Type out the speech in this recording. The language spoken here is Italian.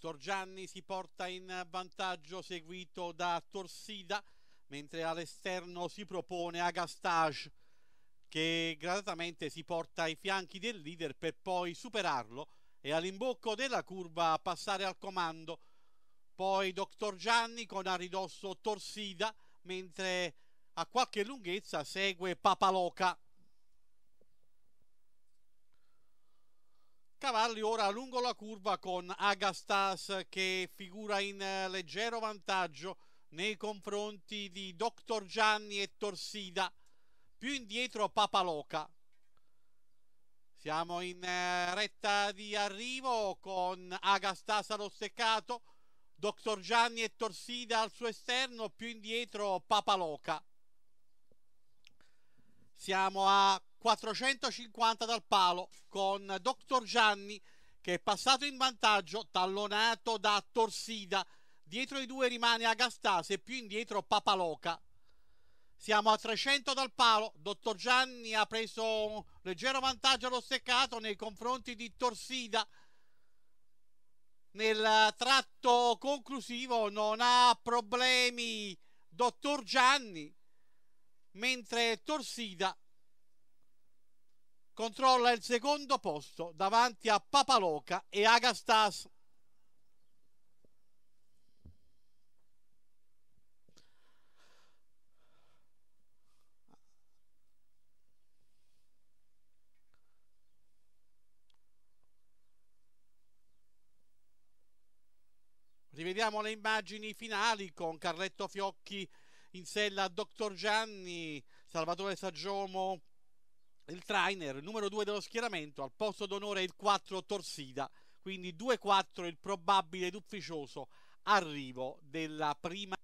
Dr. Gianni si porta in vantaggio seguito da Torsida, mentre all'esterno si propone Agastage che gradatamente si porta ai fianchi del leader per poi superarlo e all'imbocco della curva passare al comando. Poi Dr. Gianni con a ridosso Torsida, mentre a qualche lunghezza segue Papaloca. Cavalli ora lungo la curva con Agastas che figura in eh, leggero vantaggio nei confronti di Dr. Gianni e Torsida, più indietro Papaloca. Siamo in eh, retta di arrivo con Agastas allo steccato, Dr. Gianni e Torsida al suo esterno, più indietro Papaloca. Siamo a 450 dal palo con Dr. Gianni che è passato in vantaggio, tallonato da Torsida. Dietro i due rimane Agastase e più indietro Papaloca. Siamo a 300 dal palo. Dottor Gianni ha preso un leggero vantaggio allo steccato nei confronti di Torsida. Nel tratto conclusivo non ha problemi Dottor Gianni, mentre Torsida controlla il secondo posto davanti a Papaloca e Agastas. Rivediamo le immagini finali con Carletto Fiocchi in sella, a Dr. Gianni, Salvatore Saggiomo, il trainer numero 2 dello schieramento, al posto d'onore il 4 Torsida, quindi 2-4 il probabile ed ufficioso arrivo della prima